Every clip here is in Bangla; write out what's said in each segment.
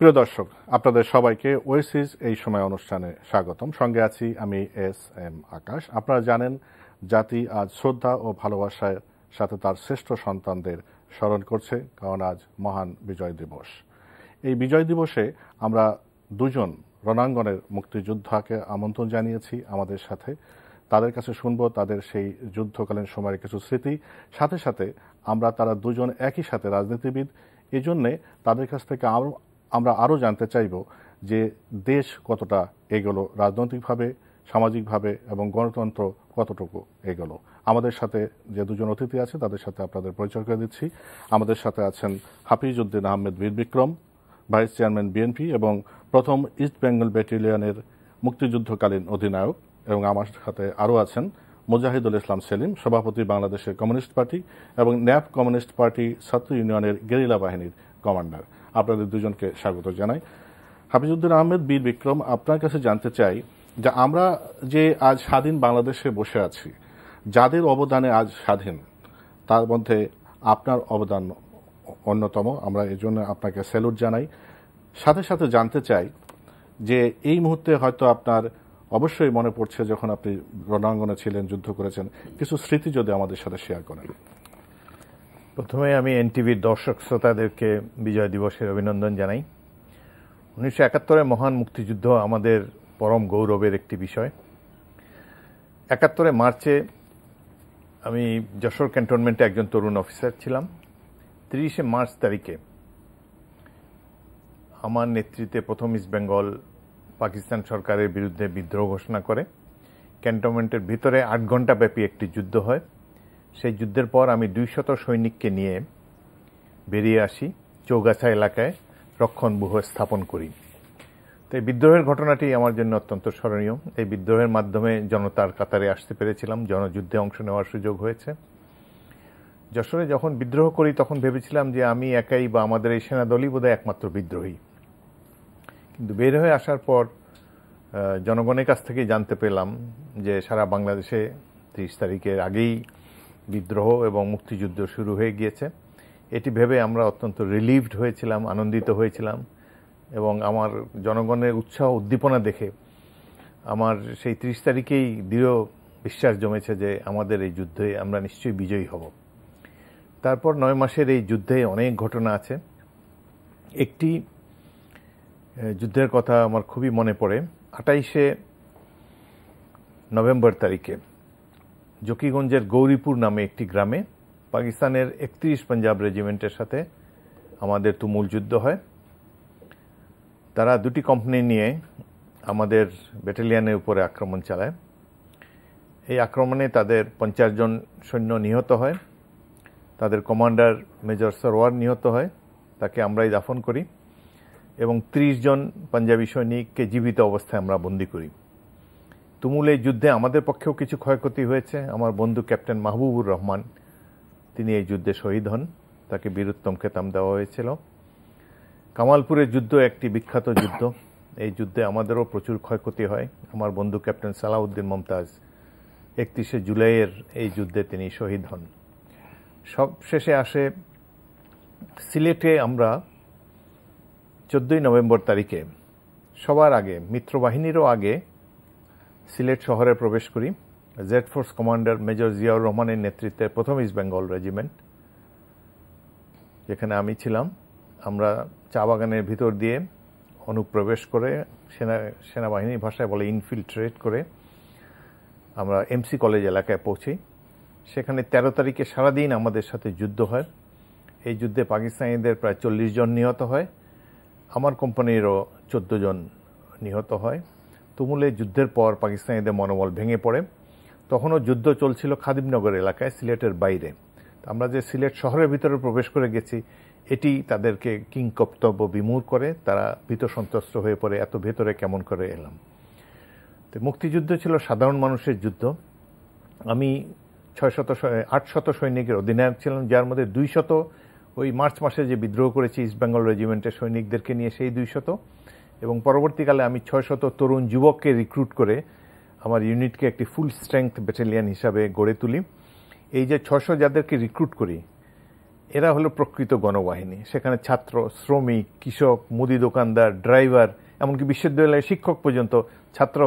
প্রিয় দর্শক আপনাদের সবাইকে ওয়েসিস এই সময় অনুষ্ঠানে স্বাগতম সঙ্গে আছি আমি এস এম আকাশ আপনারা জানেন জাতি আজ শ্রদ্ধা ও ভালোবাসার সাথে তার শ্রেষ্ঠ সন্তানদের স্মরণ করছে কারণ আজ মহান বিজয় দিবস এই বিজয় দিবসে আমরা দুজন রণাঙ্গনের মুক্তিযোদ্ধাকে আমন্ত্রণ জানিয়েছি আমাদের সাথে তাদের কাছে শুনবো তাদের সেই যুদ্ধকালীন সময়ের কিছু স্মৃতি সাথে সাথে আমরা তারা দুজন একই সাথে রাজনীতিবিদ এজন্যে তাদের কাছ থেকে আমরা আরও জানতে চাইব যে দেশ কতটা এগোলো রাজনৈতিকভাবে সামাজিকভাবে এবং গণতন্ত্র কতটুকু এগোলো আমাদের সাথে যে দুজন অতিথি আছে তাদের সাথে আপনাদের পরিচয় করে দিচ্ছি আমাদের সাথে আছেন হাফিজউদ্দিন আহমেদ বীর বিক্রম ভাইস চেয়ারম্যান বিএনপি এবং প্রথম ইস্ট বেঙ্গল ব্যাটালিয়নের মুক্তিযুদ্ধকালীন অধিনায়ক এবং আমার সাথে আরও আছেন মুজাহিদুল ইসলাম সেলিম সভাপতি বাংলাদেশের কমিউনিস্ট পার্টি এবং ন্যাপ কমিউনিস্ট পার্টি ছাত্র ইউনিয়নের গেরিলা বাহিনীর কমান্ডার আপনাদের দুজনকে স্বাগত জানাই হাফিজুদ্দিন আহমেদ বীর বিক্রম আপনার কাছে জানতে চাই যে আমরা যে আজ স্বাধীন বাংলাদেশে বসে আছি যাদের অবদানে আজ স্বাধীন তার মধ্যে আপনার অবদান অন্যতম আমরা এই জন্য আপনাকে স্যালুট জানাই সাথে সাথে জানতে চাই যে এই মুহূর্তে হয়তো আপনার অবশ্যই মনে পড়ছে যখন আপনি রণাঙ্গনে ছিলেন যুদ্ধ করেছেন কিছু স্মৃতি যদি আমাদের সাথে শেয়ার করেন প্রথমে আমি এনটিভির দর্শক শ্রোতাদেরকে বিজয় দিবসের অভিনন্দন জানাই উনিশশো একাত্তরের মহান মুক্তিযুদ্ধ আমাদের পরম গৌরবের একটি বিষয় একাত্তরে মার্চে আমি যশোর ক্যান্টনমেন্টে একজন তরুণ অফিসার ছিলাম তিরিশে মার্চ তারিখে আমার নেতৃত্বে প্রথম ইস্ট বেঙ্গল পাকিস্তান সরকারের বিরুদ্ধে বিদ্রোহ ঘোষণা করে ক্যান্টনমেন্টের ভিতরে আট ঘন্টা ব্যাপী একটি যুদ্ধ হয় সেই যুদ্ধের পর আমি দুইশত সৈনিককে নিয়ে বেরিয়ে আসি চৌগাছা এলাকায় রক্ষণ বুহ স্থাপন করি তো এই বিদ্রোহের ঘটনাটি আমার জন্য অত্যন্ত স্মরণীয় এই বিদ্রোহের মাধ্যমে জনতার কাতারে আসতে পেরেছিলাম জনযুদ্ধে অংশ নেওয়ার সুযোগ হয়েছে যশোরে যখন বিদ্রোহ করি তখন ভেবেছিলাম যে আমি একাই বা আমাদের এই সেনাদলই বোধহয় একমাত্র বিদ্রোহী কিন্তু বের হয়ে আসার পর জনগণের কাছ থেকে জানতে পেলাম যে সারা বাংলাদেশে ত্রিশ তারিখের আগেই বিদ্রোহ এবং মুক্তিযুদ্ধ শুরু হয়ে গিয়েছে এটি ভেবে আমরা অত্যন্ত রিলিভড হয়েছিলাম আনন্দিত হয়েছিলাম এবং আমার জনগণের উৎসাহ উদ্দীপনা দেখে আমার সেই ত্রিশ তারিখেই দৃঢ় বিশ্বাস জমেছে যে আমাদের এই যুদ্ধে আমরা নিশ্চয়ই বিজয়ী হব তারপর নয় মাসের এই যুদ্ধে অনেক ঘটনা আছে একটি যুদ্ধের কথা আমার খুবই মনে পড়ে আটাইশে নভেম্বর তারিখে জকিগঞ্জের গৌরীপুর নামে একটি গ্রামে পাকিস্তানের একত্রিশ পাঞ্জাব রেজিমেন্টের সাথে আমাদের তুমুল যুদ্ধ হয় তারা দুটি কোম্পানি নিয়ে আমাদের ব্যাটালিয়ানের উপরে আক্রমণ চালায় এই আক্রমণে তাদের পঞ্চাশ জন সৈন্য নিহত হয় তাদের কমান্ডার মেজর সরওয়ার নিহত হয় তাকে আমরাই দাফন করি এবং ত্রিশ জন পাঞ্জাবি সৈনিককে জীবিত অবস্থায় আমরা বন্দি করি তুমুল এই যুদ্ধে আমাদের পক্ষেও কিছু ক্ষয়ক্ষতি হয়েছে আমার বন্ধু ক্যাপ্টেন মাহবুবুর রহমান তিনি এই যুদ্ধে শহীদ হন তাকে বীরুত্তম খেতাম দেওয়া হয়েছিল কামালপুরের যুদ্ধ একটি বিখ্যাত যুদ্ধ এই যুদ্ধে আমাদেরও প্রচুর ক্ষয়ক্ষতি হয় আমার বন্ধু ক্যাপ্টেন সালাউদ্দিন মমতাজ একত্রিশে জুলাইয়ের এই যুদ্ধে তিনি শহীদ হন সবশেষে আসে সিলেটে আমরা চোদ্দোই নভেম্বর তারিখে সবার আগে মিত্রবাহিনীরও আগে সিলেট শহরে প্রবেশ করি Z force commander major Ziaur রহমানের নেতৃত্বে প্রথম ইস্ট বেঙ্গল রেজিমেন্ট যেখানে আমি ছিলাম আমরা চা বাগানের ভিতর দিয়ে অনুপ্রবেশ করে সেনা সেনাবাহিনীর ভাষায় বলে ইনফিল্ট্রেট করে আমরা এমসি কলেজ এলাকায় পৌঁছি সেখানে ১৩ তারিখে সারাদিন আমাদের সাথে যুদ্ধ হয় এই যুদ্ধে পাকিস্তানিদের প্রায় চল্লিশ জন নিহত হয় আমার কোম্পানিরও চোদ্দো জন নিহত হয় তুমুলে যুদ্ধের পর পাকিস্তানিদের মনোবল ভেঙে পড়ে তখনও যুদ্ধ চলছিল খাদিমনগর এলাকায় সিলেটের বাইরে আমরা যে সিলেট শহরের ভিতরে প্রবেশ করে গেছি এটি তাদেরকে কিংকর্তব্য বিমূর করে তারা ভীত সন্ত্রস্ত হয়ে পড়ে এত ভেতরে কেমন করে এলাম তো মুক্তিযুদ্ধ ছিল সাধারণ মানুষের যুদ্ধ আমি ছয় শত আট শত সৈনিকের অধিনায়ক ছিলাম যার মধ্যে দুই শত ওই মার্চ মাসে যে বিদ্রোহ করেছি ইস্ট বেঙ্গল রেজিমেন্টের সৈনিকদেরকে নিয়ে সেই দুই শত এবং পরবর্তীকালে আমি শত তরুণ যুবককে রিক্রুট করে আমার ইউনিটকে একটি ফুল স্ট্রেংথ ব্যাটালিয়ান হিসাবে গড়ে তুলি এই যে ছশো যাদেরকে রিক্রুট করি এরা হলো প্রকৃত গণবাহিনী সেখানে ছাত্র শ্রমিক কৃষক মুদি দোকানদার ড্রাইভার এমনকি বিশ্ববিদ্যালয়ের শিক্ষক পর্যন্ত ছাত্র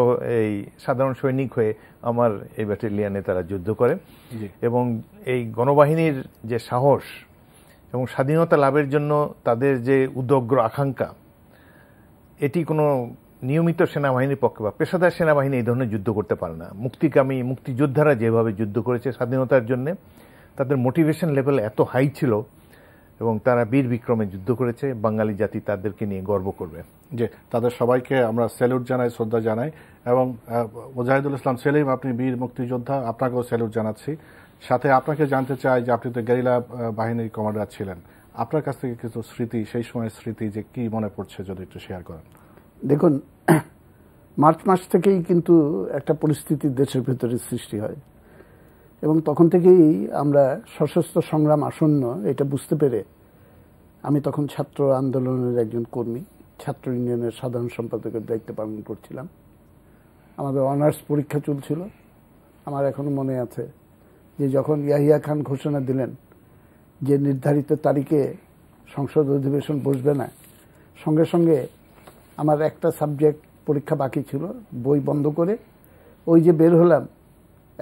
এই সাধারণ সৈনিক হয়ে আমার এই ব্যাটালিয়ানে তারা যুদ্ধ করে এবং এই গণবাহিনীর যে সাহস এবং স্বাধীনতা লাভের জন্য তাদের যে উদগ্র আকাঙ্ক্ষা এটি কোনো নিয়মিত সেনাবাহিনীর পক্ষে বা পেশাদার সেনাবাহিনী এই ধরনের যুদ্ধ করতে পারে না মুক্তিকামী মুক্তিযোদ্ধারা যেভাবে যুদ্ধ করেছে স্বাধীনতার জন্য তাদের মোটিভেশন লেভেল এত হাই ছিল এবং তারা বীর বিক্রমে যুদ্ধ করেছে বাঙালি জাতি তাদেরকে নিয়ে গর্ব করবে যে তাদের সবাইকে আমরা স্যালুট জানাই শ্রদ্ধা জানাই এবং মুজাহিদুল ইসলাম সেলিম আপনি বীর মুক্তিযোদ্ধা আপনাকেও স্যালুট জানাচ্ছি সাথে আপনাকে জানতে চাই যে আপনি তো গেরিলা বাহিনীর কমান্ডার ছিলেন আপনার কাছ থেকে কিছু স্মৃতি সেই সময়ের স্মৃতি যে কি মনে পড়ছে যদি একটু শেয়ার করেন দেখুন মার্চ মাস থেকেই কিন্তু একটা পরিস্থিতি দেশের ভেতরে সৃষ্টি হয় এবং তখন থেকেই আমরা সশস্ত্র সংগ্রাম আসন্ন এটা বুঝতে পেরে আমি তখন ছাত্র আন্দোলনের একজন কর্মী ছাত্র ইউনিয়নের সাধারণ সম্পাদকের দায়িত্ব পালন করছিলাম আমাদের অনার্স পরীক্ষা চলছিল আমার এখনও মনে আছে যে যখন ইয়াহিয়া খান ঘোষণা দিলেন যে নির্ধারিত তারিখে সংসদ অধিবেশন বসবে না সঙ্গে সঙ্গে আমার একটা সাবজেক্ট পরীক্ষা বাকি ছিল বই বন্ধ করে ওই যে বের হলাম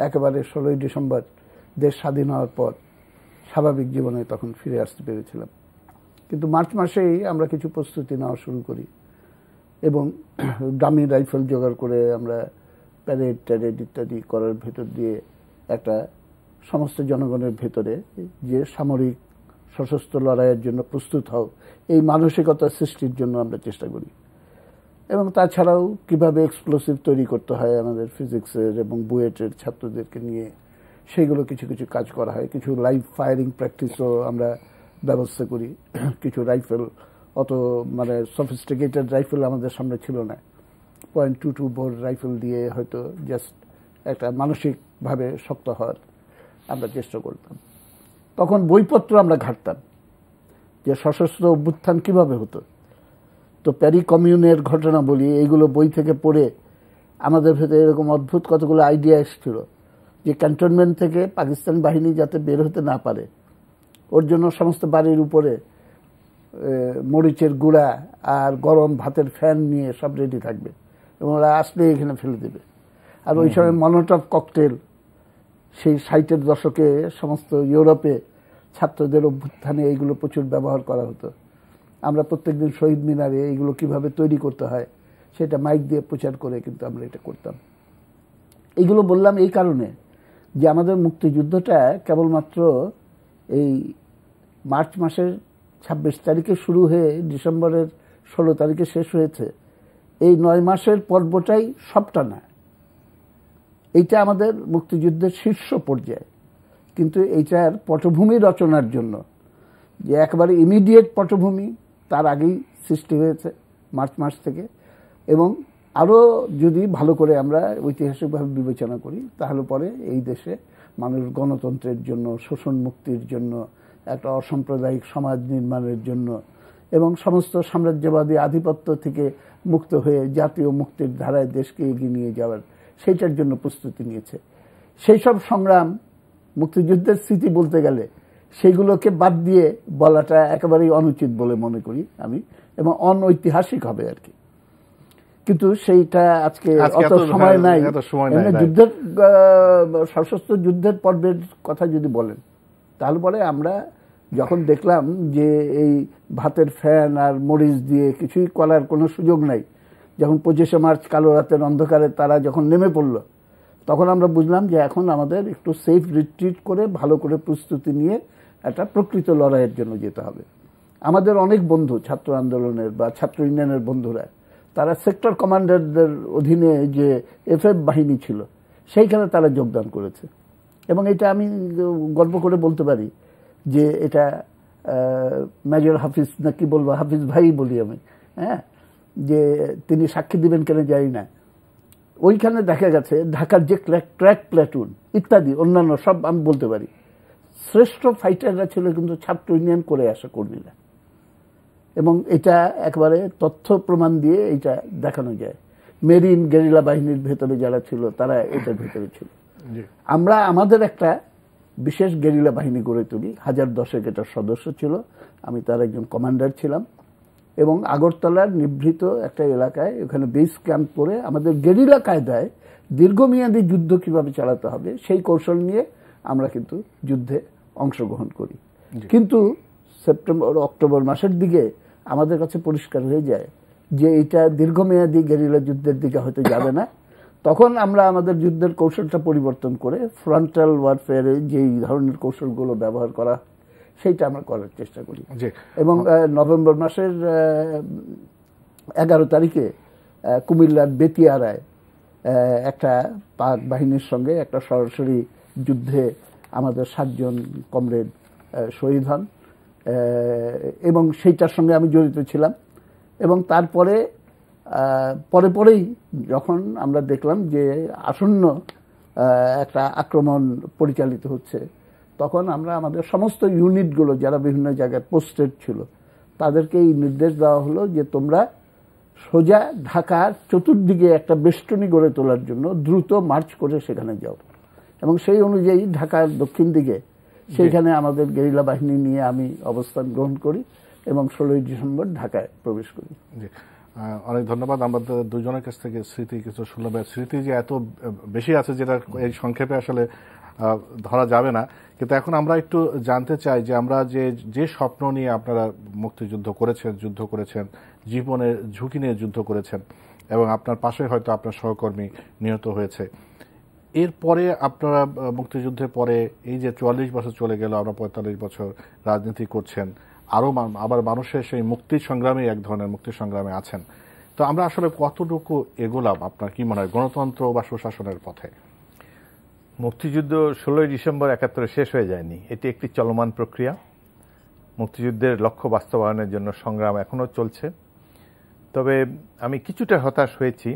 একেবারে ষোলোই ডিসেম্বর দেশ স্বাধীন হওয়ার পর স্বাভাবিক জীবনে তখন ফিরে আসতে পেরেছিলাম কিন্তু মার্চ মাসেই আমরা কিছু প্রস্তুতি নেওয়া শুরু করি এবং দামি রাইফেল জোগাড় করে আমরা প্যারেড ট্যারেড ইত্যাদি করার ভেতর দিয়ে একটা সমস্ত জনগণের ভেতরে যে সামরিক সশস্ত্র লড়াইয়ের জন্য প্রস্তুত হও এই মানসিকতা সৃষ্টির জন্য আমরা চেষ্টা করি এবং তাছাড়াও কিভাবে এক্সপ্লোসিভ তৈরি করতে হয় আমাদের ফিজিক্সের এবং বুয়েটের ছাত্রদেরকে নিয়ে সেইগুলো কিছু কিছু কাজ করা হয় কিছু লাইভ ফায়ারিং প্র্যাকটিসও আমরা ব্যবস্থা করি কিছু রাইফেল অত মানে সফিস্টিকেটেড রাইফেল আমাদের সামনে ছিল না point two two bore rifle দিয়ে হয়তো জাস্ট একটা মানসিকভাবে শক্ত হওয়ার আমরা চেষ্টা করতাম তখন বইপত্র আমরা ঘাটতাম যে সশস্ত্র অভ্যুত্থান কিভাবে হতো তো প্যারি কমিউনের ঘটনা বলি এইগুলো বই থেকে পড়ে আমাদের ভেতরে এরকম অদ্ভুত কতগুলো আইডিয়া এসেছিল যে ক্যান্টনমেন্ট থেকে পাকিস্তান বাহিনী যাতে বের হতে না পারে ওর জন্য সমস্ত বাড়ির উপরে মরিচের গুঁড়া আর গরম ভাতের ফ্যান নিয়ে সব রেডি থাকবে এবং ওরা আসলে এখানে ফেলে দেবে আর ওই সময় মনোটপ ককটেল সেই ষাটের দশকে সমস্ত ইউরোপে ছাত্রদের অভ্যুত্থানে এইগুলো প্রচুর ব্যবহার করা হতো আমরা প্রত্যেকদিন শহীদ মিনারে এইগুলো কিভাবে তৈরি করতে হয় সেটা মাইক দিয়ে প্রচার করে কিন্তু আমরা এটা করতাম এগুলো বললাম এই কারণে যে আমাদের মুক্তিযুদ্ধটা কেবলমাত্র এই মার্চ মাসের ছাব্বিশ তারিখে শুরু হয়ে ডিসেম্বরের ষোলো তারিখে শেষ হয়েছে এই নয় মাসের পর্বটাই সবটা না এইটা আমাদের মুক্তিযুদ্ধের শীর্ষ পর্যায়ে কিন্তু এইটার পটভূমি রচনার জন্য যে একবারে ইমিডিয়েট পটভূমি তার আগেই সৃষ্টি হয়েছে মার্চ মাস থেকে এবং আরও যদি ভালো করে আমরা ঐতিহাসিকভাবে বিবেচনা করি তাহলে পরে এই দেশে মানুষ গণতন্ত্রের জন্য শোষণ মুক্তির জন্য একটা অসাম্প্রদায়িক সমাজ নির্মাণের জন্য এবং সমস্ত সাম্রাজ্যবাদী আধিপত্য থেকে মুক্ত হয়ে জাতীয় মুক্তির ধারায় দেশকে এগিয়ে নিয়ে যাওয়ার সেইটার জন্য প্রস্তুতি নিয়েছে সেই সব সংগ্রাম মুক্তিযুদ্ধের স্মৃতি বলতে গেলে সেইগুলোকে বাদ দিয়ে বলাটা একেবারেই অনুচিত বলে মনে করি আমি এবং অনৈতিহাসিক হবে আর কি কিন্তু সেইটা আজকে অত হ্যাঁ, সময় নাই যুদ্ধের সশস্ত্র যুদ্ধের পর্বের কথা যদি বলেন তাহলে পরে আমরা যখন দেখলাম যে এই ভাতের ফ্যান আর মরিচ দিয়ে কিছুই করার কোনো সুযোগ নাই যখন পঁচিশে মার্চ কালো রাতের অন্ধকারে তারা যখন নেমে পড়ল তখন আমরা বুঝলাম যে এখন আমাদের একটু সেফ রিট্রিট করে ভালো করে প্রস্তুতি নিয়ে একটা প্রকৃত লড়াইয়ের জন্য যেতে হবে আমাদের অনেক বন্ধু ছাত্র আন্দোলনের বা ছাত্র ইউনিয়নের বন্ধুরা তারা সেক্টর কমান্ডারদের অধীনে যে এফ বাহিনী ছিল সেইখানে তারা যোগদান করেছে এবং এটা আমি গল্প করে বলতে পারি যে এটা মেজর হাফিজ না কি বলবো হাফিজ ভাই বলি আমি হ্যাঁ যে তিনি সাক্ষী দিবেন কেন জানি না ওইখানে দেখা গেছে ঢাকার যে ক্র্যাক প্ল্যাটুন ইত্যাদি অন্যান্য সব আমি বলতে পারি শ্রেষ্ঠ ফাইটাররা ছিল কিন্তু ছাত্র ইউনিয়ন করে আসা কর্মীরা এবং এটা একবারে তথ্য প্রমাণ দিয়ে এটা দেখানো যায় মেরিন গেরিলা বাহিনীর ভেতরে যারা ছিল তারা এটার ভেতরে ছিল আমরা আমাদের একটা বিশেষ গেরিলা বাহিনী গড়ে তুলি হাজার দশেক এটার সদস্য ছিল আমি তার একজন কমান্ডার ছিলাম এবং আগরতলার নিভৃত একটা এলাকায় ওখানে বেস ক্যাম্প করে আমাদের গেরিলা কায়দায় দীর্ঘমেয়াদী যুদ্ধ কিভাবে চালাতে হবে সেই কৌশল নিয়ে আমরা কিন্তু যুদ্ধে অংশগ্রহণ করি কিন্তু সেপ্টেম্বর অক্টোবর মাসের দিকে আমাদের কাছে পরিষ্কার হয়ে যায় যে এটা দীর্ঘমেয়াদী গেরিলা যুদ্ধের দিকে হয়তো যাবে না তখন আমরা আমাদের যুদ্ধের কৌশলটা পরিবর্তন করে ফ্রন্টাল ওয়ারফেয়ারে যেই ধরনের কৌশলগুলো ব্যবহার করা সেইটা আমরা করার চেষ্টা করি এবং নভেম্বর মাসের এগারো তারিখে কুমিল্লার বেতিয়ারায় একটা পাক বাহিনীর সঙ্গে একটা সরাসরি যুদ্ধে আমাদের সাতজন কমরেড শহীদ হন এবং সেইটার সঙ্গে আমি জড়িত ছিলাম এবং তারপরে পরে পরেই যখন আমরা দেখলাম যে আসন্ন একটা আক্রমণ পরিচালিত হচ্ছে তখন আমরা আমাদের সমস্ত ইউনিটগুলো যারা বিভিন্ন জায়গায় পোস্টেড ছিল তাদেরকে এই নির্দেশ দেওয়া হলো যে তোমরা সোজা ঢাকার চতুর্দিকে একটা বেষ্টনী গড়ে তোলার জন্য দ্রুত মার্চ করে সেখানে যাও এবং সেই অনুযায়ী ঢাকার দক্ষিণ দিকে সেইখানে আমাদের গেরিলা বাহিনী নিয়ে আমি অবস্থান গ্রহণ করি এবং ষোলোই ডিসেম্বর ঢাকায় প্রবেশ করি অনেক ধন্যবাদ আমাদের দুজনের কাছ থেকে স্মৃতি কিছু শুনলাম স্মৃতি যে এত বেশি আছে যেটা এই সংক্ষেপে আসলে ধরা যাবে না কিন্তু এখন আমরা একটু জানতে চাই যে আমরা যে যে স্বপ্ন নিয়ে আপনারা মুক্তিযুদ্ধ করেছেন যুদ্ধ করেছেন জীবনের ঝুঁকি নিয়ে যুদ্ধ করেছেন এবং আপনার পাশে হয়তো আপনার সহকর্মী নিহত হয়েছে এরপরে আপনারা মুক্তিযুদ্ধের পরে এই যে চুয়াল্লিশ বছর চলে গেল আমরা পঁয়তাল্লিশ বছর রাজনীতি করছেন আরও আবার মানুষের সেই মুক্তি সংগ্রামে এক ধরনের মুক্তি সংগ্রামে আছেন তো আমরা আসলে কতটুকু এগোলাম আপনার কি মনে হয় গণতন্ত্র বা সুশাসনের পথে মুক্তিযুদ্ধ ষোলোই ডিসেম্বর একাত্তরে শেষ হয়ে যায়নি এটি একটি চলমান প্রক্রিয়া মুক্তিযুদ্ধের লক্ষ্য বাস্তবায়নের জন্য সংগ্রাম এখনও চলছে তবে আমি কিছুটা হতাশ হয়েছি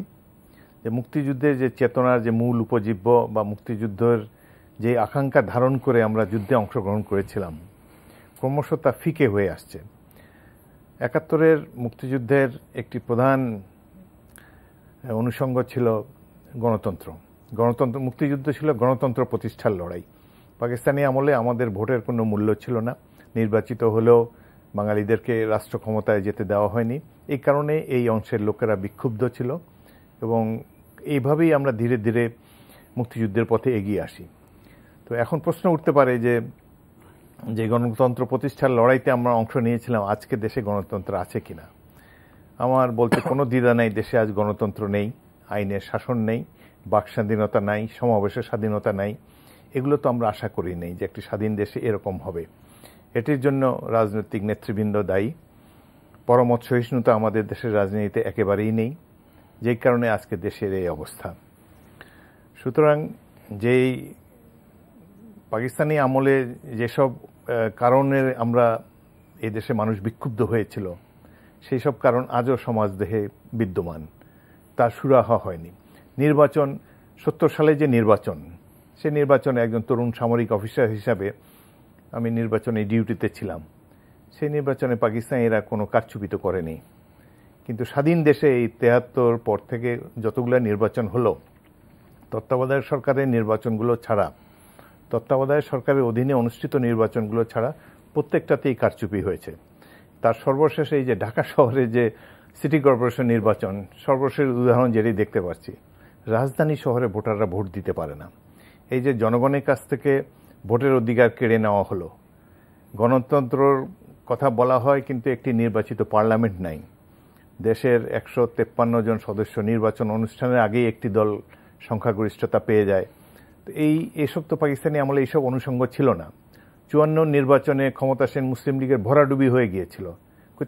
যে মুক্তিযুদ্ধের যে চেতনার যে মূল উপজীব্য বা মুক্তিযুদ্ধের যে আকাঙ্ক্ষা ধারণ করে আমরা যুদ্ধে অংশগ্রহণ করেছিলাম ক্রমশ তা ফিকে হয়ে আসছে একাত্তরের মুক্তিযুদ্ধের একটি প্রধান অনুষঙ্গ ছিল গণতন্ত্র গণতন্ত্র মুক্তিযুদ্ধ ছিল গণতন্ত্র প্রতিষ্ঠার লড়াই পাকিস্তানি আমলে আমাদের ভোটের কোনো মূল্য ছিল না নির্বাচিত হলেও বাঙালিদেরকে রাষ্ট্র ক্ষমতায় যেতে দেওয়া হয়নি এই কারণে এই অংশের লোকেরা বিক্ষুব্ধ ছিল এবং এইভাবেই আমরা ধীরে ধীরে মুক্তিযুদ্ধের পথে এগিয়ে আসি তো এখন প্রশ্ন উঠতে পারে যে যে গণতন্ত্র প্রতিষ্ঠার লড়াইতে আমরা অংশ নিয়েছিলাম আজকে দেশে গণতন্ত্র আছে কিনা আমার বলতে কোনো দ্বিধা নেই দেশে আজ গণতন্ত্র নেই আইনের শাসন নেই বাক স্বাধীনতা নাই সমাবেশের স্বাধীনতা নাই এগুলো তো আমরা আশা করি নেই যে একটি স্বাধীন দেশে এরকম হবে এটির জন্য রাজনৈতিক নেতৃবৃন্দ দায়ী পরমত সহিষ্ণুতা আমাদের দেশের রাজনীতিতে একেবারেই নেই যেই কারণে আজকে দেশের এই অবস্থা সুতরাং যেই পাকিস্তানি আমলে যেসব কারণে আমরা এই দেশে মানুষ বিক্ষুব্ধ হয়েছিল সেই সব কারণ আজও সমাজদেহে বিদ্যমান তার সুরাহা হয়নি নির্বাচন সত্তর সালে যে নির্বাচন সে নির্বাচনে একজন তরুণ সামরিক অফিসার হিসাবে আমি নির্বাচনে ডিউটিতে ছিলাম সেই নির্বাচনে পাকিস্তানিরা কোনো কারচুপিত করেনি কিন্তু স্বাধীন দেশে এই তেহাত্তর পর থেকে যতগুলো নির্বাচন হলো তত্ত্বাবধায়ক সরকারের নির্বাচনগুলো ছাড়া তত্ত্বাবধায়ক সরকারের অধীনে অনুষ্ঠিত নির্বাচনগুলো ছাড়া প্রত্যেকটাতেই কারচুপি হয়েছে তার সর্বশেষ এই যে ঢাকা শহরে যে সিটি কর্পোরেশন নির্বাচন সর্বশেষ উদাহরণ যেটি দেখতে পাচ্ছি রাজধানী শহরে ভোটাররা ভোট দিতে পারে না এই যে জনগণের কাছ থেকে ভোটের অধিকার কেড়ে নেওয়া হলো গণতন্ত্রর কথা বলা হয় কিন্তু একটি নির্বাচিত পার্লামেন্ট নাই দেশের একশো তেপ্পান্ন জন সদস্য নির্বাচন অনুষ্ঠানের আগেই একটি দল সংখ্যাগরিষ্ঠতা পেয়ে যায় তো এই এসব তো পাকিস্তানি আমলে এইসব অনুষঙ্গ ছিল না চুয়ান্ন নির্বাচনে ক্ষমতাসীন মুসলিম লীগের ভরাডুবি হয়ে গিয়েছিল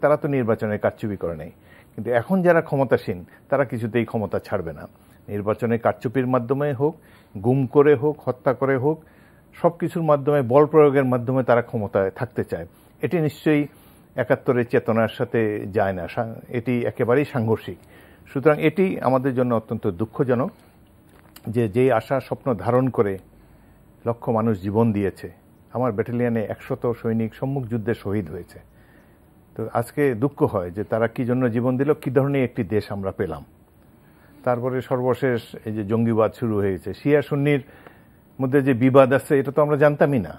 তারা তো নির্বাচনে কারচুপি করে নেই কিন্তু এখন যারা ক্ষমতাসীন তারা কিছুতেই ক্ষমতা ছাড়বে না নির্বাচনে কারচুপির মাধ্যমে হোক গুম করে হোক হত্যা করে হোক সব কিছুর মাধ্যমে বল প্রয়োগের মাধ্যমে তারা ক্ষমতায় থাকতে চায় এটি নিশ্চয়ই একাত্তরের চেতনার সাথে যায় না এটি একেবারেই সাংঘর্ষিক সুতরাং এটি আমাদের জন্য অত্যন্ত দুঃখজনক যে যেই আশা স্বপ্ন ধারণ করে লক্ষ মানুষ জীবন দিয়েছে আমার ব্যাটালিয়ানে একশত সৈনিক সম্মুখ যুদ্ধে শহীদ হয়েছে তো আজকে দুঃখ হয় যে তারা কি জন্য জীবন দিল কী ধরনের একটি দেশ আমরা পেলাম তারপরে সর্বশেষ এই যে জঙ্গিবাদ শুরু হয়েছে শিয়া সুন্নির মধ্যে যে বিবাদ আছে এটা তো আমরা জানতামই না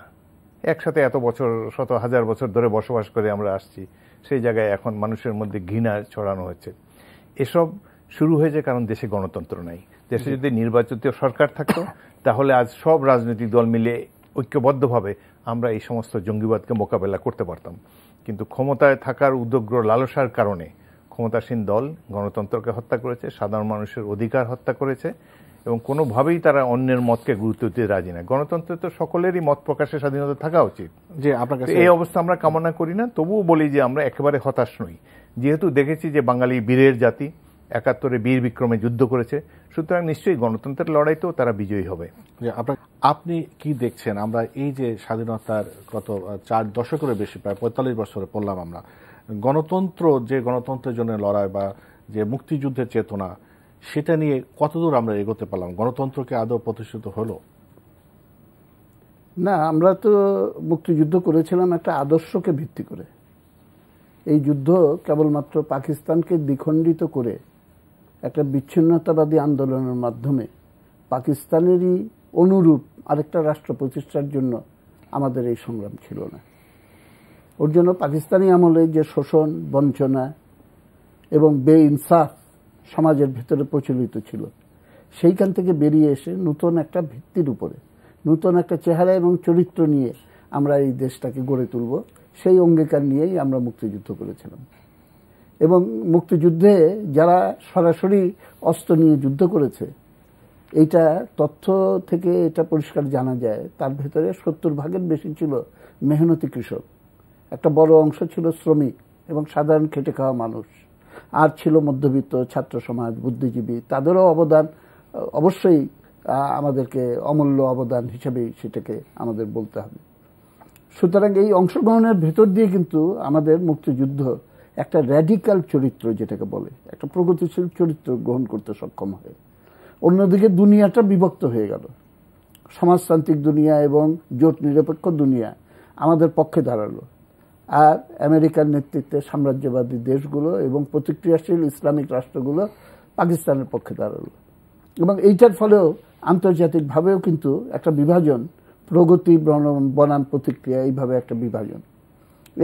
একসাথে এত বছর শত হাজার বছর ধরে বসবাস করে আমরা আসছি সেই জায়গায় এখন মানুষের মধ্যে ঘৃণা ছড়ানো হচ্ছে এসব শুরু হয়েছে কারণ দেশে গণতন্ত্র নাই দেশে যদি নির্বাচিত সরকার থাকতো তাহলে আজ সব রাজনৈতিক দল মিলে ঐক্যবদ্ধভাবে আমরা এই সমস্ত জঙ্গিবাদকে মোকাবেলা করতে পারতাম কিন্তু ক্ষমতায় থাকার উদ্যোগ্র লালসার কারণে ক্ষমতাসীন দল গণতন্ত্রকে হত্যা করেছে সাধারণ মানুষের অধিকার হত্যা করেছে এবং কোনোভাবেই তারা অন্যের মতকে গুরুত্ব দিতে রাজি না গণতন্ত্র তো সকলেরই মত প্রকাশের স্বাধীনতা থাকা উচিত যে আপনার কাছে এই অবস্থা আমরা কামনা করি না তবুও বলি যে আমরা একেবারে হতাশ নই যেহেতু দেখেছি যে বাঙালি বীরের জাতি একাত্তরে বীর বিক্রমে যুদ্ধ করেছে সুতরাং নিশ্চয়ই গণতন্ত্রের লড়াইতেও তারা বিজয়ী হবে আপনি কি দেখছেন আমরা এই যে স্বাধীনতার কত চার দশকেরও বেশি প্রায় পঁয়তাল্লিশ বছরে পড়লাম আমরা গণতন্ত্র যে গণতন্ত্রের জন্য লড়াই বা যে মুক্তিযুদ্ধের চেতনা সেটা নিয়ে কতদূর আমরা এগোতে পারলাম গণতন্ত্রকে আদৌ প্রতিষ্ঠিত হলো না আমরা তো মুক্তিযুদ্ধ করেছিলাম একটা আদর্শকে ভিত্তি করে এই যুদ্ধ কেবলমাত্র পাকিস্তানকে দ্বিখণ্ডিত করে একটা বিচ্ছিন্নতাবাদী আন্দোলনের মাধ্যমে পাকিস্তানেরই অনুরূপ আরেকটা রাষ্ট্র প্রতিষ্ঠার জন্য আমাদের এই সংগ্রাম ছিল না ওর জন্য পাকিস্তানি আমলে যে শোষণ বঞ্চনা এবং বে ইনসাফ সমাজের ভেতরে প্রচলিত ছিল সেইখান থেকে বেরিয়ে এসে নতুন একটা ভিত্তির উপরে নূতন একটা চেহারা এবং চরিত্র নিয়ে আমরা এই দেশটাকে গড়ে তুলব সেই অঙ্গীকার নিয়েই আমরা মুক্তিযুদ্ধ করেছিলাম এবং মুক্তিযুদ্ধে যারা সরাসরি অস্ত্র নিয়ে যুদ্ধ করেছে এইটা তথ্য থেকে এটা পরিষ্কার জানা যায় তার ভেতরে সত্তর ভাগের বেশি ছিল মেহনতি কৃষক একটা বড় অংশ ছিল শ্রমিক এবং সাধারণ খেটে খাওয়া মানুষ আর ছিল মধ্যবিত্ত ছাত্র সমাজ বুদ্ধিজীবী তাদেরও অবদান অবশ্যই আমাদেরকে অমূল্য অবদান হিসেবে সেটাকে আমাদের বলতে হবে সুতরাং এই অংশগ্রহণের ভেতর দিয়ে কিন্তু আমাদের মুক্তিযুদ্ধ একটা র্যাডিক্যাল চরিত্র যেটাকে বলে একটা প্রগতিশীল চরিত্র গ্রহণ করতে সক্ষম হয় অন্যদিকে দুনিয়াটা বিভক্ত হয়ে গেল সমাজতান্ত্রিক দুনিয়া এবং জোট নিরপেক্ষ দুনিয়া আমাদের পক্ষে দাঁড়ালো আর আমেরিকার নেতৃত্বে সাম্রাজ্যবাদী দেশগুলো এবং প্রতিক্রিয়াশীল ইসলামিক রাষ্ট্রগুলো পাকিস্তানের পক্ষে দাঁড়ালো এবং এইটার ফলেও আন্তর্জাতিকভাবেও কিন্তু একটা বিভাজন প্রগতি বনাম প্রতিক্রিয়া এইভাবে একটা বিভাজন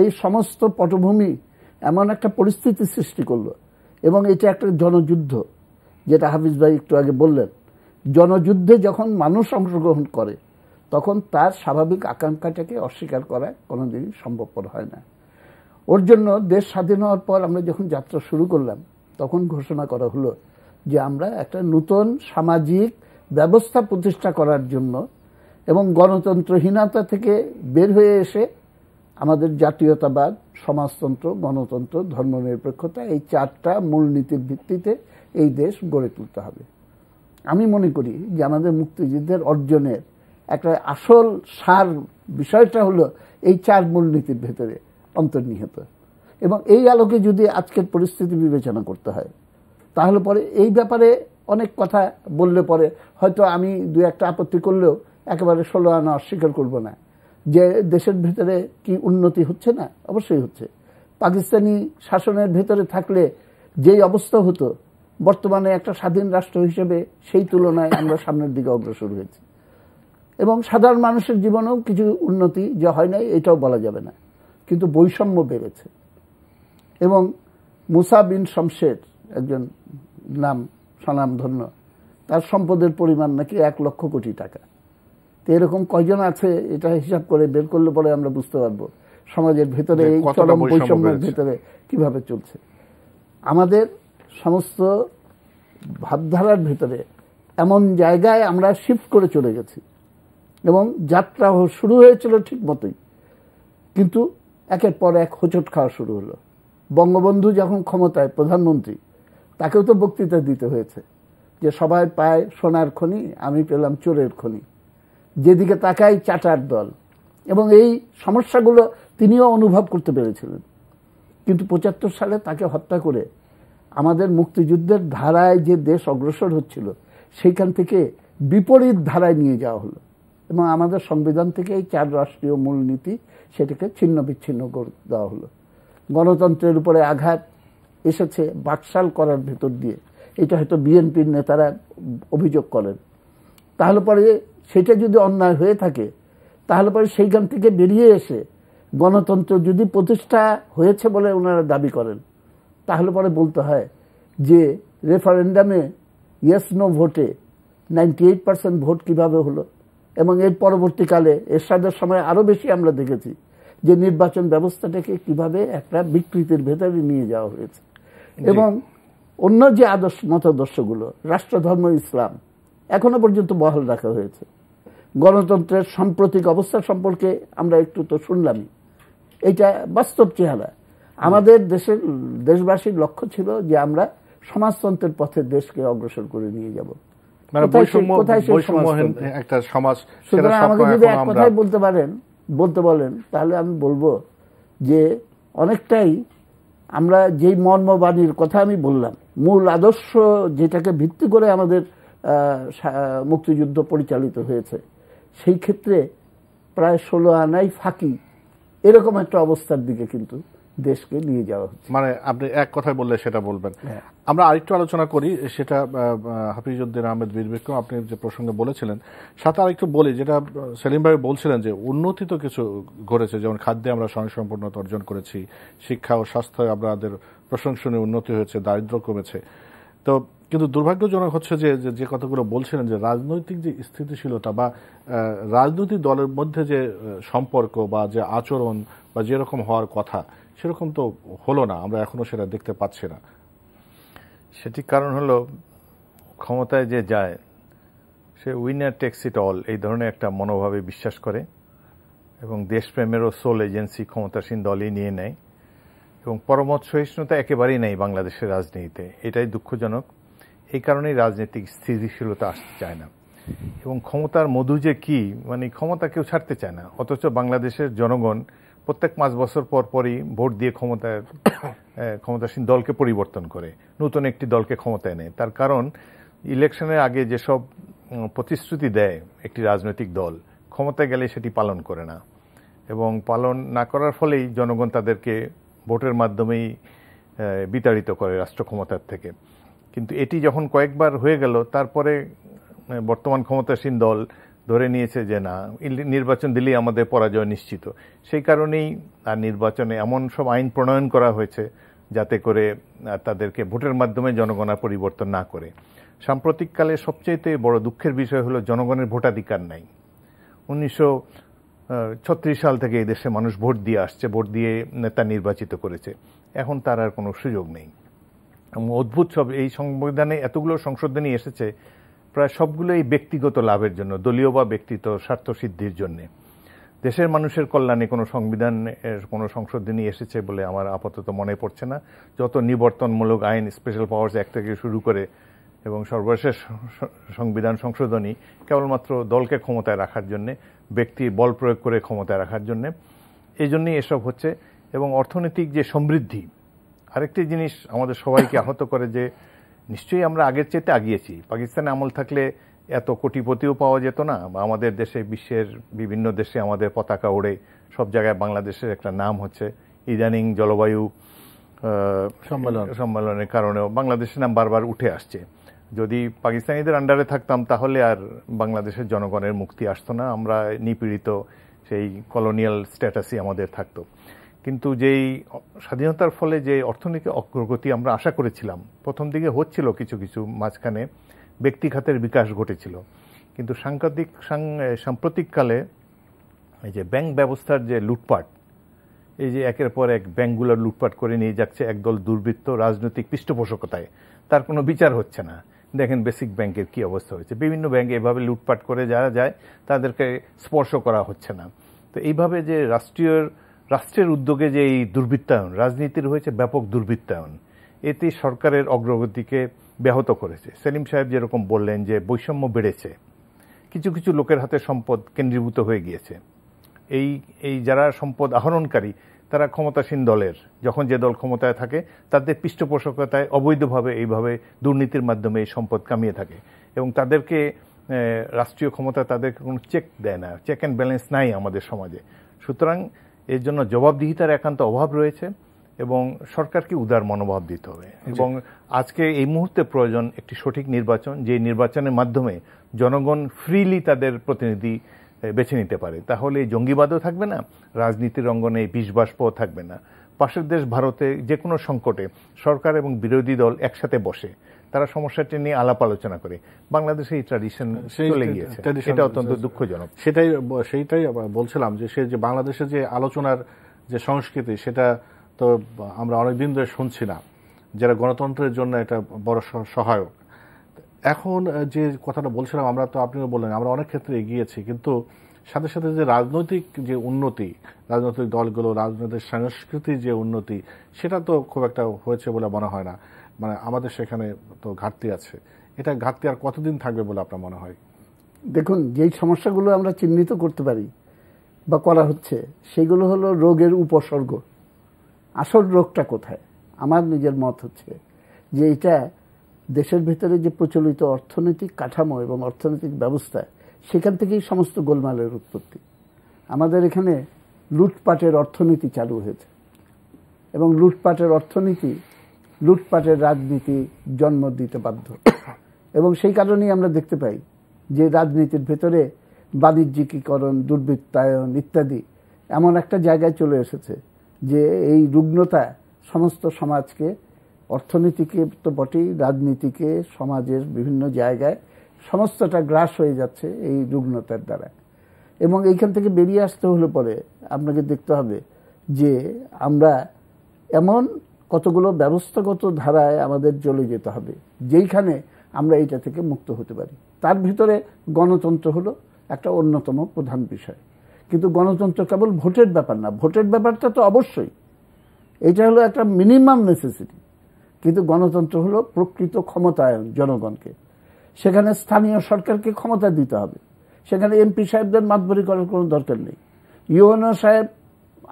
এই সমস্ত পটভূমি এমন একটা পরিস্থিতি সৃষ্টি করলো এবং এটা একটা জনযুদ্ধ যেটা হাফিজ ভাই একটু আগে বললেন জনযুদ্ধে যখন মানুষ অংশগ্রহণ করে তখন তার স্বাভাবিক আকাঙ্ক্ষাটাকে অস্বীকার করা কোনোদিনই সম্ভবপর হয় না ওর জন্য দেশ স্বাধীন হওয়ার পর আমরা যখন যাত্রা শুরু করলাম তখন ঘোষণা করা হলো যে আমরা একটা নূতন সামাজিক ব্যবস্থা প্রতিষ্ঠা করার জন্য এবং গণতন্ত্রহীনতা থেকে বের হয়ে এসে আমাদের জাতীয়তাবাদ সমাজতন্ত্র গণতন্ত্র ধর্মনিরপেক্ষতা এই চারটা মূলনীতির ভিত্তিতে এই দেশ গড়ে তুলতে হবে আমি মনে করি যে আমাদের মুক্তিযুদ্ধের অর্জনের একটা আসল সার বিষয়টা হলো এই চার মূলনীতির ভেতরে অন্তর্নিহিত এবং এই আলোকে যদি আজকের পরিস্থিতি বিবেচনা করতে হয় তাহলে পরে এই ব্যাপারে অনেক কথা বললে পরে হয়তো আমি দু একটা আপত্তি করলেও একেবারে ষোলো আনা অস্বীকার করব না যে দেশের ভেতরে কি উন্নতি হচ্ছে না অবশ্যই হচ্ছে পাকিস্তানি শাসনের ভেতরে থাকলে যেই অবস্থা হতো বর্তমানে একটা স্বাধীন রাষ্ট্র হিসেবে সেই তুলনায় আমরা সামনের দিকে অগ্রসর হয়েছি এবং সাধারণ মানুষের জীবনেও কিছু উন্নতি যে হয় নাই এটাও বলা যাবে না কিন্তু বৈষম্য বেড়েছে এবং মুসা বিন শমশের একজন নাম স্বনামধন্য তার সম্পদের পরিমাণ নাকি এক লক্ষ কোটি টাকা তো এরকম কয়জন আছে এটা হিসাব করে বের করলে পরে আমরা বুঝতে পারবো সমাজের ভেতরে এই চরম বৈষম্যের ভেতরে কিভাবে চলছে আমাদের সমস্ত ভাবধারার ভেতরে এমন জায়গায় আমরা শিফট করে চলে গেছি এবং যাত্রা শুরু হয়েছিল ঠিক মতোই কিন্তু একের পর এক হোঁচট খাওয়া শুরু হলো বঙ্গবন্ধু যখন ক্ষমতায় প্রধানমন্ত্রী তাকেও তো বক্তৃতা দিতে হয়েছে যে সবাই পায় সোনার খনি আমি পেলাম চোরের খনি যেদিকে তাকাই চাটার দল এবং এই সমস্যাগুলো তিনিও অনুভব করতে পেরেছিলেন কিন্তু পঁচাত্তর সালে তাকে হত্যা করে আমাদের মুক্তিযুদ্ধের ধারায় যে দেশ অগ্রসর হচ্ছিল সেইখান থেকে বিপরীত ধারায় নিয়ে যাওয়া হলো এবং আমাদের সংবিধান থেকে এই চার রাষ্ট্রীয় মূলনীতি সেটাকে ছিন্ন বিচ্ছিন্ন করে দেওয়া হলো গণতন্ত্রের উপরে আঘাত এসেছে বাকশাল করার ভেতর দিয়ে এটা হয়তো বিএনপির নেতারা অভিযোগ করেন তাহলে পরে সেটা যদি অন্যায় হয়ে থাকে তাহলে পরে সেইখান থেকে বেরিয়ে এসে গণতন্ত্র যদি প্রতিষ্ঠা হয়েছে বলে ওনারা দাবি করেন তাহলে পরে বলতে হয় যে রেফারেন্ডামে ইয়েস নো ভোটে নাইনটি এইট পার্সেন্ট ভোট কীভাবে হলো এবং এর পরবর্তীকালে এরশাদের সময় আরও বেশি আমরা দেখেছি যে নির্বাচন ব্যবস্থাটাকে কিভাবে একটা বিকৃতির ভেতরে নিয়ে যাওয়া হয়েছে এবং অন্য যে আদর্শ মতাদর্শগুলো রাষ্ট্রধর্ম ইসলাম এখনো পর্যন্ত বহাল রাখা হয়েছে গণতন্ত্রের সাম্প্রতিক অবস্থা সম্পর্কে আমরা একটু তো শুনলামই এটা বাস্তব চেহারা আমাদের দেশের দেশবাসীর লক্ষ্য ছিল যে আমরা সমাজতন্ত্রের পথে দেশকে অগ্রসর করে নিয়ে যাব মানে আমাকে যদি এক কথাই বলতে পারেন বলতে বলেন তাহলে আমি বলবো যে অনেকটাই আমরা যেই মর্মবাণীর কথা আমি বললাম মূল আদর্শ যেটাকে ভিত্তি করে আমাদের মুক্তিযুদ্ধ পরিচালিত হয়েছে সেই ক্ষেত্রে প্রায় ষোলো আনাই ফাঁকি এরকম একটা অবস্থার দিকে কিন্তু দেশকে নিয়ে যাওয়া হচ্ছে মানে আপনি এক কথায় বললে সেটা বলবেন হ্যাঁ। আমরা আরেকটু আলোচনা করি সেটা হাফিজুদ্দিন আহমেদ বীর বিক্রম আপনি যে প্রসঙ্গে বলেছিলেন সাথে আরেকটু বলি যেটা সেলিম ভাই বলছিলেন যে উন্নতি তো কিছু ঘটেছে যেমন খাদ্যে আমরা স্বয়ংসম্পূর্ণতা অর্জন করেছি শিক্ষা ও স্বাস্থ্য আমাদের প্রশংসনীয় উন্নতি হয়েছে দারিদ্র কমেছে তো কিন্তু দুর্ভাগ্যজনক হচ্ছে যে যে কথাগুলো বলছিলেন যে রাজনৈতিক যে স্থিতিশীলতা বা রাজনৈতিক দলের মধ্যে যে সম্পর্ক বা যে আচরণ বা যেরকম হওয়ার কথা সেরকম তো হলো না আমরা এখনও সেটা দেখতে পাচ্ছি না সেটি কারণ হলো ক্ষমতায় যে যায় সে উইনার টেক্স ইট অল এই ধরনের একটা মনোভাবে বিশ্বাস করে এবং দেশপ্রেমেরও সোল এজেন্সি ক্ষমতাসীন দলই নিয়ে নেয় এবং পরমত সহিষ্ণুতা একেবারেই নেই বাংলাদেশের রাজনীতিতে এটাই দুঃখজনক এই কারণেই রাজনৈতিক স্থিতিশীলতা আসতে চায় না এবং ক্ষমতার মধু যে কী মানে ক্ষমতা কেউ ছাড়তে চায় না অথচ বাংলাদেশের জনগণ প্রত্যেক পাঁচ বছর পর পরই ভোট দিয়ে ক্ষমতার ক্ষমতাসীন দলকে পরিবর্তন করে নতুন একটি দলকে ক্ষমতায় নেয় তার কারণ ইলেকশনের আগে যেসব প্রতিশ্রুতি দেয় একটি রাজনৈতিক দল ক্ষমতায় গেলে সেটি পালন করে না এবং পালন না করার ফলেই জনগণ তাদেরকে ভোটের মাধ্যমেই বিতাড়িত করে রাষ্ট্র ক্ষমতার থেকে কিন্তু এটি যখন কয়েকবার হয়ে গেল তারপরে মানে, বর্তমান ক্ষমতাসীন দল ধরে নিয়েছে যে না নির্বাচন দিলেই আমাদের পরাজয় নিশ্চিত সেই কারণেই আর নির্বাচনে এমন সব আইন প্রণয়ন করা হয়েছে যাতে করে তাদেরকে ভোটের মাধ্যমে জনগণের পরিবর্তন না করে সাম্প্রতিককালে সবচাইতে বড় দুঃখের বিষয় হলো জনগণের ভোটাধিকার নাই উনিশশো ছত্রিশ সাল থেকে এই দেশে মানুষ ভোট দিয়ে আসছে ভোট দিয়ে নেতা নির্বাচিত করেছে এখন তার আর কোনো সুযোগ নেই অদ্ভুত সব এই সংবিধানে এতগুলো সংশোধনী এসেছে প্রায় সবগুলো এই ব্যক্তিগত লাভের জন্য দলীয় বা ব্যক্তিগত স্বার্থ সিদ্ধির জন্যে দেশের মানুষের কল্যাণে কোনো সংবিধান কোনো সংশোধনী এসেছে বলে আমার আপাতত মনে পড়ছে না যত নিবর্তনমূলক আইন স্পেশাল পাওয়ার্স অ্যাক্ট থেকে শুরু করে এবং সর্বশেষ সংবিধান সংশোধনী কেবলমাত্র দলকে ক্ষমতায় রাখার জন্যে ব্যক্তি বল প্রয়োগ করে ক্ষমতায় রাখার জন্যে এই জন্যই এসব হচ্ছে এবং অর্থনৈতিক যে সমৃদ্ধি আরেকটি জিনিস আমাদের সবাইকে আহত করে যে নিশ্চয়ই আমরা আগের চেয়েতে আগিয়েছি পাকিস্তানে আমল থাকলে এত কোটিপতিও পাওয়া যেত না বা আমাদের দেশে বিশ্বের বিভিন্ন দেশে আমাদের পতাকা ওড়ে সব জায়গায় বাংলাদেশের একটা নাম হচ্ছে ইদানিং জলবায়ু সম্মেলন সম্মেলনের কারণেও বাংলাদেশের নাম বারবার উঠে আসছে যদি পাকিস্তানিদের আন্ডারে থাকতাম তাহলে আর বাংলাদেশের জনগণের মুক্তি আসতো না আমরা নিপীড়িত সেই কলোনিয়াল স্ট্যাটাসই আমাদের থাকতো কিন্তু যেই স্বাধীনতার ফলে যে অর্থনৈতিক অগ্রগতি আমরা আশা করেছিলাম প্রথম দিকে হচ্ছিল কিছু কিছু মাঝখানে ব্যক্তি খাতের বিকাশ ঘটেছিল কিন্তু সাংঘাতিক সাম্প্রতিককালে এই যে ব্যাংক ব্যবস্থার যে লুটপাট এই যে একের পর এক ব্যাংকগুলোর লুটপাট করে নিয়ে যাচ্ছে একদল দুর্বৃত্ত রাজনৈতিক পৃষ্ঠপোষকতায় তার কোনো বিচার হচ্ছে না দেখেন বেসিক ব্যাংকের কি অবস্থা হয়েছে বিভিন্ন ব্যাংকে এভাবে লুটপাট করে যারা যায় তাদেরকে স্পর্শ করা হচ্ছে না তো এইভাবে যে রাষ্ট্রীয় রাষ্ট্রের উদ্যোগে যে এই দুর্বৃত্তায়ন রাজনীতির হয়েছে ব্যাপক দুর্বৃত্তায়ন এতে সরকারের অগ্রগতিকে ব্যাহত করেছে সেলিম সাহেব যেরকম বললেন যে বৈষম্য বেড়েছে কিছু কিছু লোকের হাতে সম্পদ কেন্দ্রীভূত হয়ে গিয়েছে এই এই যারা সম্পদ আহরণকারী তারা ক্ষমতাসীন দলের যখন যে দল ক্ষমতায় থাকে তাদের পৃষ্ঠপোষকতায় অবৈধভাবে এইভাবে দুর্নীতির মাধ্যমে এই সম্পদ কামিয়ে থাকে এবং তাদেরকে রাষ্ট্রীয় ক্ষমতা তাদেরকে কোনো চেক দেয় না চেক অ্যান্ড ব্যালেন্স নাই আমাদের সমাজে সুতরাং এর জন্য জবাবদিহিতার একান্ত অভাব রয়েছে এবং সরকারকে উদার মনোভাব দিতে হবে এবং আজকে এই মুহূর্তে প্রয়োজন একটি সঠিক নির্বাচন যে নির্বাচনের মাধ্যমে জনগণ ফ্রিলি তাদের প্রতিনিধি বেছে নিতে পারে তাহলে জঙ্গিবাদও থাকবে না রাজনীতির অঙ্গনে বিষবাষ্পও থাকবে না পাশের দেশ ভারতে যে কোনো সংকটে সরকার এবং বিরোধী দল একসাথে বসে তারা সমস্যাটি নিয়ে আলাপ আলোচনা করে বাংলাদেশে এই ট্র্যাডিশন চলে গিয়েছে এটা অত্যন্ত দুঃখজনক সেটাই সেইটাই বলছিলাম যে সে যে বাংলাদেশে যে আলোচনার যে সংস্কৃতি সেটা তো আমরা অনেক দিন ধরে শুনছি না যারা গণতন্ত্রের জন্য এটা বড় সহায়ক এখন যে কথাটা বলছিলাম আমরা তো আপনিও বললেন আমরা অনেক ক্ষেত্রে এগিয়েছি কিন্তু সাথে সাথে যে রাজনৈতিক যে উন্নতি রাজনৈতিক দলগুলো রাজনৈতিক সংস্কৃতির যে উন্নতি সেটা তো খুব একটা হয়েছে বলে মনে হয় না মানে আমাদের সেখানে তো ঘাটতি আছে এটা ঘাটতি আর কতদিন থাকবে বলে আপনার মনে হয় দেখুন যেই সমস্যাগুলো আমরা চিহ্নিত করতে পারি বা করা হচ্ছে সেগুলো হলো রোগের উপসর্গ আসল রোগটা কোথায় আমার নিজের মত হচ্ছে যে এটা দেশের ভেতরে যে প্রচলিত অর্থনৈতিক কাঠামো এবং অর্থনৈতিক ব্যবস্থা সেখান থেকেই সমস্ত গোলমালের উৎপত্তি আমাদের এখানে লুটপাটের অর্থনীতি চালু হয়েছে এবং লুটপাটের অর্থনীতি লুটপাটের রাজনীতি জন্ম দিতে বাধ্য এবং সেই কারণেই আমরা দেখতে পাই যে রাজনীতির ভেতরে বাণিজ্যিকীকরণ দুর্বৃত্তায়ন ইত্যাদি এমন একটা জায়গায় চলে এসেছে যে এই রুগ্নতা সমস্ত সমাজকে অর্থনীতিকে তো বটেই রাজনীতিকে সমাজের বিভিন্ন জায়গায় সমস্তটা গ্রাস হয়ে যাচ্ছে এই রুগ্নতার দ্বারা এবং এইখান থেকে বেরিয়ে আসতে হলে পরে আপনাকে দেখতে হবে যে আমরা এমন কতগুলো ব্যবস্থাগত ধারায় আমাদের চলে যেতে হবে যেইখানে আমরা এইটা থেকে মুক্ত হতে পারি তার ভিতরে গণতন্ত্র হলো একটা অন্যতম প্রধান বিষয় কিন্তু গণতন্ত্র কেবল ভোটের ব্যাপার না ভোটের ব্যাপারটা তো অবশ্যই এটা হলো একটা মিনিমাম নেসেসিটি কিন্তু গণতন্ত্র হলো প্রকৃত ক্ষমতায়ন জনগণকে সেখানে স্থানীয় সরকারকে ক্ষমতা দিতে হবে সেখানে এমপি সাহেবদের মাতবরি করার কোনো দরকার নেই ইউএনও সাহেব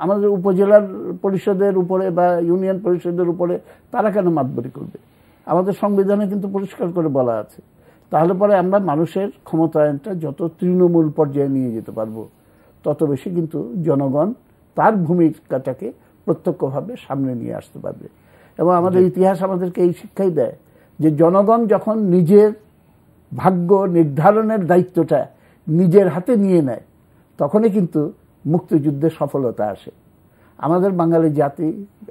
আমাদের উপজেলার পরিষদের উপরে বা ইউনিয়ন পরিষদের উপরে তারা কেন মাতবরি করবে আমাদের সংবিধানে কিন্তু পরিষ্কার করে বলা আছে তাহলে পরে আমরা মানুষের ক্ষমতায়নটা যত তৃণমূল পর্যায়ে নিয়ে যেতে পারবো তত বেশি কিন্তু জনগণ তার ভূমিকাটাকে প্রত্যক্ষভাবে সামনে নিয়ে আসতে পারবে এবং আমাদের ইতিহাস আমাদেরকে এই শিক্ষাই দেয় যে জনগণ যখন নিজের ভাগ্য নির্ধারণের দায়িত্বটা নিজের হাতে নিয়ে নেয় তখনই কিন্তু মুক্তিযুদ্ধে সফলতা আসে আমাদের বাঙালি জাতি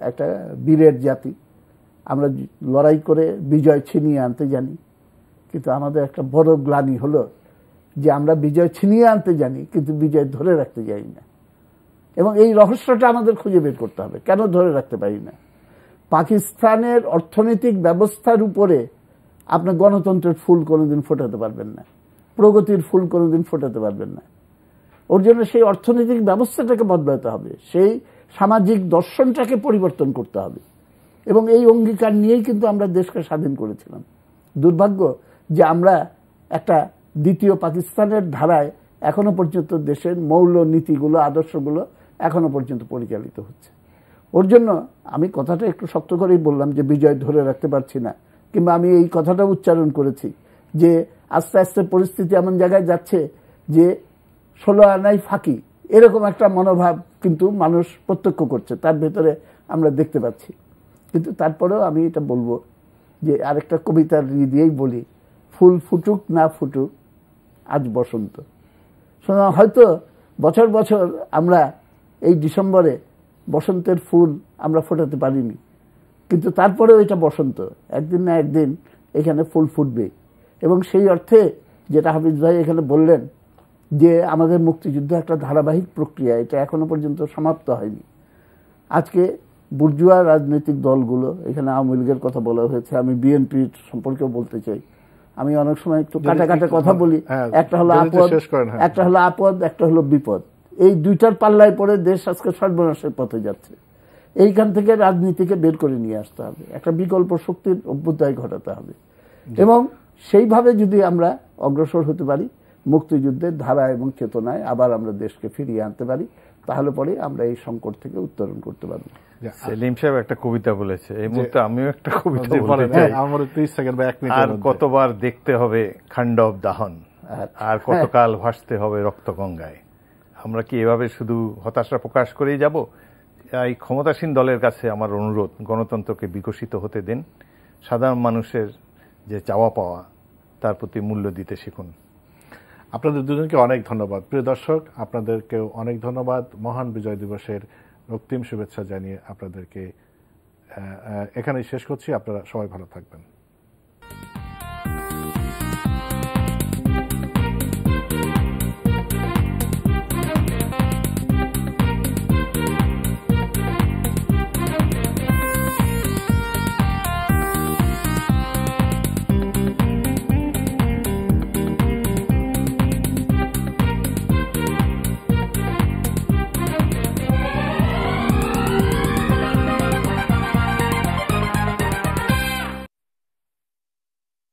একটা বীরের জাতি আমরা লড়াই করে বিজয় ছিনিয়ে আনতে জানি কিন্তু আমাদের একটা বড় গ্লানি হলো যে আমরা বিজয় ছিনিয়ে আনতে জানি কিন্তু বিজয় ধরে রাখতে জানি না এবং এই রহস্যটা আমাদের খুঁজে বের করতে হবে কেন ধরে রাখতে পারি না পাকিস্তানের অর্থনৈতিক ব্যবস্থার উপরে আপনার গণতন্ত্রের ফুল কোনোদিন ফোটাতে পারবেন না প্রগতির ফুল কোনোদিন ফোটাতে পারবেন না ওর জন্য সেই অর্থনৈতিক ব্যবস্থাটাকে বদলাতে হবে সেই সামাজিক দর্শনটাকে পরিবর্তন করতে হবে এবং এই অঙ্গীকার নিয়েই কিন্তু আমরা দেশকে স্বাধীন করেছিলাম দুর্ভাগ্য যে আমরা একটা দ্বিতীয় পাকিস্তানের ধারায় এখনো পর্যন্ত দেশের মৌল নীতিগুলো আদর্শগুলো এখনো পর্যন্ত পরিচালিত হচ্ছে ওর জন্য আমি কথাটা একটু শক্ত করেই বললাম যে বিজয় ধরে রাখতে পারছি না কিংবা আমি এই কথাটা উচ্চারণ করেছি যে আস্তে আস্তে পরিস্থিতি এমন জায়গায় যাচ্ছে যে ষোলো আনাই ফাঁকি এরকম একটা মনোভাব কিন্তু মানুষ প্রত্যক্ষ করছে তার ভেতরে আমরা দেখতে পাচ্ছি কিন্তু তারপরেও আমি এটা বলবো যে আরেকটা কবিতার দিয়েই বলি ফুল ফুটুক না ফুটুক আজ বসন্ত শোনা হয়তো বছর বছর আমরা এই ডিসেম্বরে বসন্তের ফুল আমরা ফোটাতে পারিনি কিন্তু তারপরেও এটা বসন্ত একদিন না একদিন এখানে ফুল ফুটবে এবং সেই অর্থে যেটা হাফিজ ভাই এখানে বললেন যে আমাদের মুক্তিযুদ্ধ একটা ধারাবাহিক প্রক্রিয়া এটা এখনো পর্যন্ত সমাপ্ত হয়নি আজকে বুর্জুয়া রাজনৈতিক দলগুলো এখানে আওয়ামী লীগের কথা বলা হয়েছে আমি বিএনপির সম্পর্কেও বলতে চাই আমি অনেক সময় একটু কাটা কাটা কথা বলি হ্যাঁ, একটা হলো আপদ হ্যাঁ। একটা হলো আপদ একটা হলো বিপদ এই দুইটার পাল্লায় পরে দেশ আজকে সর্বনাশের পথে যাচ্ছে এইখান থেকে রাজনীতিকে বের করে নিয়ে আসতে হবে একটা বিকল্প শক্তির অভ্যুদয় ঘটাতে হবে এবং সেইভাবে যদি আমরা অগ্রসর হতে পারি মুক্তিযুদ্ধের ধারা এবং চেতনায় আবার আমরা দেশকে ফিরিয়ে আনতে পারি তাহলে পরে আমরা এই সংকট থেকে উত্তরণ করতে পারবো সেলিম সাহেব একটা কবিতা বলেছে এই মুহূর্তে আমিও একটা কবিতা বলতে হ্যাঁ, চাই সেকেন্ড বা মিনিট আর কতবার দেখতে হবে খান্ডব দাহন আচ্ছা। আর কতকাল ভাসতে হবে রক্তগঙ্গায় আমরা কি এভাবে শুধু হতাশা প্রকাশ করেই যাব এই ক্ষমতাসীন দলের কাছে আমার অনুরোধ গণতন্ত্রকে বিকশিত হতে দিন সাধারণ মানুষের যে চাওয়া পাওয়া তার প্রতি মূল্য দিতে শিখুন আপনাদের দুজনকে অনেক ধন্যবাদ প্রিয় দর্শক আপনাদেরকেও অনেক ধন্যবাদ মহান বিজয় দিবসের রক্তিম শুভেচ্ছা জানিয়ে আপনাদেরকে এখানেই শেষ করছি আপনারা সবাই ভালো থাকবেন